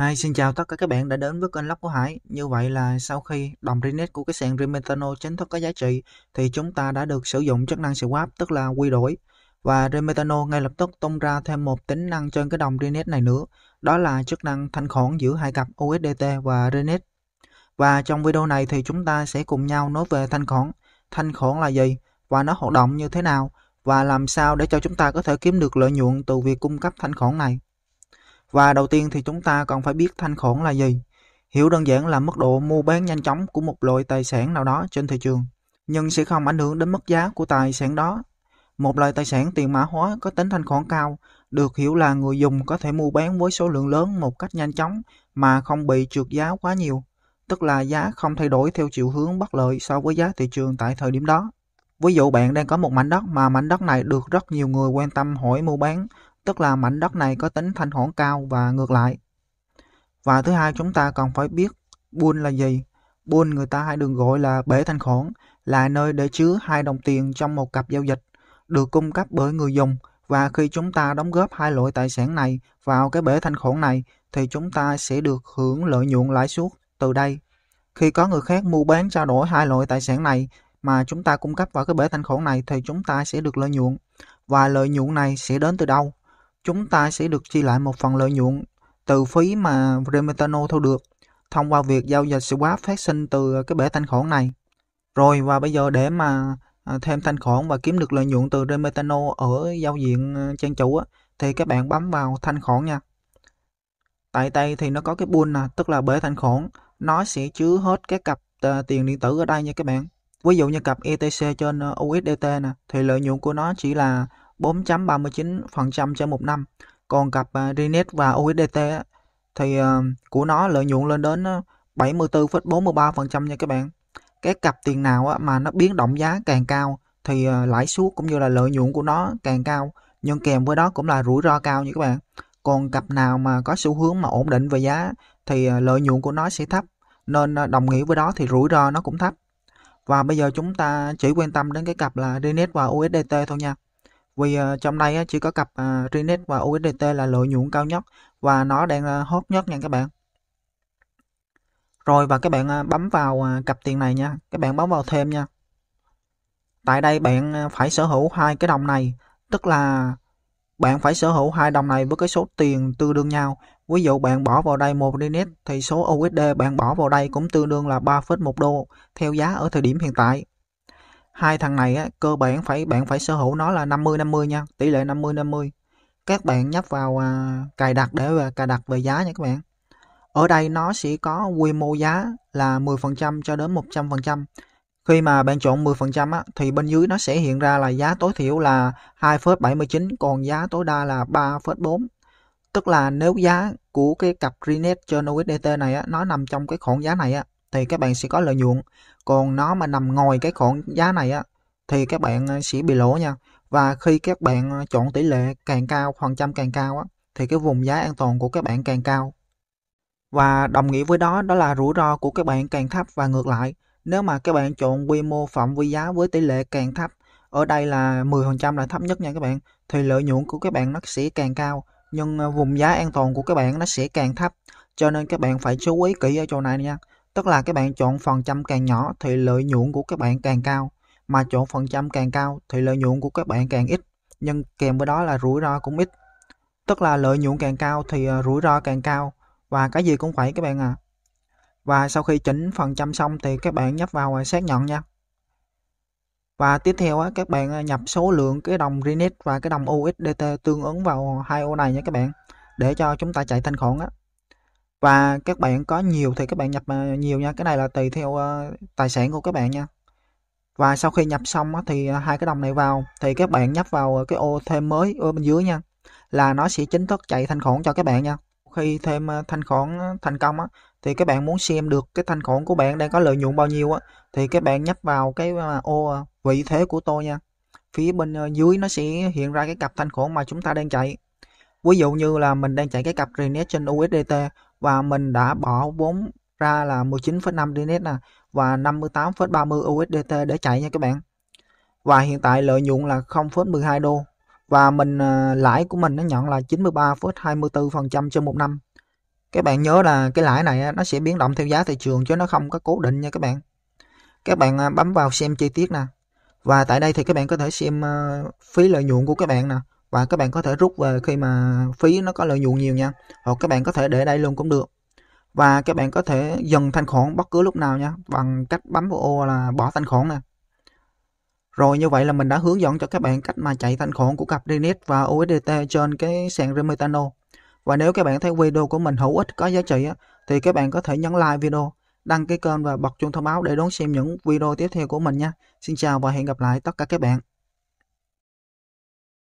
hai xin chào tất cả các bạn đã đến với kênh lóc của Hải. Như vậy là sau khi đồng Rinet của cái sàn Remetano chính thức có giá trị thì chúng ta đã được sử dụng chức năng swap tức là quy đổi và Remetano ngay lập tức tung ra thêm một tính năng trên cái đồng Rinet này nữa đó là chức năng thanh khoản giữa hai cặp USDT và Rinet. Và trong video này thì chúng ta sẽ cùng nhau nói về thanh khoản, thanh khoản là gì và nó hoạt động như thế nào và làm sao để cho chúng ta có thể kiếm được lợi nhuận từ việc cung cấp thanh khoản này. Và đầu tiên thì chúng ta cần phải biết thanh khoản là gì. Hiểu đơn giản là mức độ mua bán nhanh chóng của một loại tài sản nào đó trên thị trường, nhưng sẽ không ảnh hưởng đến mức giá của tài sản đó. Một loại tài sản tiền mã hóa có tính thanh khoản cao được hiểu là người dùng có thể mua bán với số lượng lớn một cách nhanh chóng mà không bị trượt giá quá nhiều, tức là giá không thay đổi theo chiều hướng bất lợi so với giá thị trường tại thời điểm đó. Ví dụ bạn đang có một mảnh đất mà mảnh đất này được rất nhiều người quan tâm hỏi mua bán tức là mảnh đất này có tính thanh khoản cao và ngược lại. Và thứ hai chúng ta còn phải biết buôn là gì. Buôn người ta hay được gọi là bể thanh khoản, là nơi để chứa hai đồng tiền trong một cặp giao dịch, được cung cấp bởi người dùng. Và khi chúng ta đóng góp hai loại tài sản này vào cái bể thanh khoản này, thì chúng ta sẽ được hưởng lợi nhuận lãi suất từ đây. Khi có người khác mua bán trao đổi hai loại tài sản này mà chúng ta cung cấp vào cái bể thanh khoản này thì chúng ta sẽ được lợi nhuận. Và lợi nhuận này sẽ đến từ đâu? chúng ta sẽ được chia lại một phần lợi nhuận từ phí mà Remetano thu được thông qua việc giao dịch swap phát sinh từ cái bể thanh khoản này. Rồi và bây giờ để mà à, thêm thanh khoản và kiếm được lợi nhuận từ Remetano ở giao diện à, trang chủ á, thì các bạn bấm vào thanh khoản nha. Tại đây thì nó có cái pool nè, tức là bể thanh khoản, nó sẽ chứa hết các cặp à, tiền điện tử ở đây nha các bạn. Ví dụ như cặp ETC trên USDT nè, thì lợi nhuận của nó chỉ là 4.39% trên một năm. Còn cặp à, Rinet và USDT thì à, của nó lợi nhuận lên đến 74,43% à, nha các bạn. Cái cặp tiền nào mà nó biến động giá càng cao thì lãi suất cũng như là lợi nhuận của nó càng cao nhưng kèm với đó cũng là rủi ro cao như các bạn. Còn cặp nào mà có xu hướng mà ổn định về giá thì lợi nhuận của nó sẽ thấp nên đồng nghĩa với đó thì rủi ro nó cũng thấp. Và bây giờ chúng ta chỉ quan tâm đến cái cặp là Rinet và USDT thôi nha vì ờ, trong đây chỉ có cặp uh, ờ, Trinet và USDT là lợi nhuận cao nhất và nó đang ờ, hot nhất nha các bạn rồi và các bạn bấm vào cặp tiền này nha các bạn bấm vào thêm nha tại đây bạn phải sở hữu hai cái đồng này tức là bạn phải sở hữu hai đồng này với cái số tiền tương đương nhau ví dụ bạn bỏ vào đây một Trinet thì số USD bạn bỏ vào đây cũng tương đương là 3,1 đô theo giá ở thời điểm hiện tại hai thằng này á, cơ bản phải bạn phải sở hữu nó là 50 50 nha tỷ lệ 50 50 các bạn nhấp vào à, cài đặt để à, cài đặt về giá nha các bạn ở đây nó sẽ có quy mô giá là 10% cho đến 100% khi mà bạn chọn 10% á, thì bên dưới nó sẽ hiện ra là giá tối thiểu là 2,79 còn giá tối đa là 3,4 tức là nếu giá của cái cặp Rinet trên USDT này á, nó nằm trong cái khoảng giá này á, thì các bạn sẽ có lợi nhuận còn nó mà nằm ngoài cái khoảng giá này á thì các bạn ờ, sẽ bị lỗ nha và khi các bạn ờ, chọn tỷ lệ càng cao phần trăm càng cao á thì cái vùng giá an toàn của các bạn càng cao và đồng nghĩa với đó đó là rủi ro của các bạn càng thấp và ngược lại nếu mà các bạn chọn quy mô phạm vi giá với tỷ lệ càng thấp ở đây là 10% là thấp nhất nha các bạn thì lợi nhuận của các bạn nó sẽ càng cao nhưng ờ, vùng giá an toàn của các bạn nó sẽ càng thấp cho nên các bạn phải chú ý kỹ ở chỗ này nha Tức là các bạn chọn phần trăm càng nhỏ thì lợi nhuận của các bạn càng cao, mà chọn phần trăm càng cao thì lợi nhuận của các bạn càng ít, nhưng kèm với đó là rủi ro cũng ít. Tức là lợi nhuận càng cao thì ờ, rủi ro càng cao và cái gì cũng phải các bạn à. Và sau khi chỉnh phần trăm xong thì các bạn nhấp vào xác nhận nha. Và tiếp theo á, các bạn ờ, nhập số lượng cái đồng Rinit và cái đồng USDT tương ứng vào hai ô này nha các bạn để cho chúng ta chạy thanh khoản á và các bạn có nhiều thì các bạn nhập à, nhiều nha cái này là tùy theo ờ, tài sản của các bạn nha và sau khi nhập xong thì à, hai cái đồng này vào thì các bạn nhấp vào cái ô thêm mới ở bên dưới nha là nó sẽ chính thức chạy thanh khoản cho các bạn nha khi thêm à, thanh khoản thành công á, thì các bạn muốn xem được cái thanh khoản của bạn đang có lợi nhuận bao nhiêu á, thì các bạn nhấp vào cái ô vị thế của tôi nha phía bên dưới nó sẽ hiện ra cái cặp thanh khoản mà chúng ta đang chạy ví dụ như là mình đang chạy cái cặp Renet trên USDT và mình đã bỏ vốn ra là 19,5 DNS nè và 58,30 USDT để chạy nha các bạn và hiện tại lợi nhuận là 0,12 đô và mình à, lãi của mình nó nhận là 93,24% trên một năm các bạn nhớ là cái lãi này nó sẽ biến động theo giá thị trường chứ nó không có cố định nha các bạn các bạn à, bấm vào xem chi tiết nè và tại đây thì các bạn có thể xem à, phí lợi nhuận của các bạn nè và các bạn có thể rút về khi mà phí nó có lợi nhuận nhiều nha hoặc các bạn có thể để đây luôn cũng được và các bạn có thể dần thanh khoản bất cứ lúc nào nha bằng cách bấm vào ô là bỏ thanh khoản nè rồi như vậy là mình đã hướng dẫn cho các bạn cách mà chạy thanh khoản của cặp Renet và USDT trên cái sàn Remitano. Và nếu các bạn thấy video của mình hữu ích có giá trị thì các bạn có thể nhấn like video, đăng ký kênh và bật chuông thông báo để đón xem những video tiếp theo của mình nha. Xin chào và hẹn gặp lại tất cả các bạn.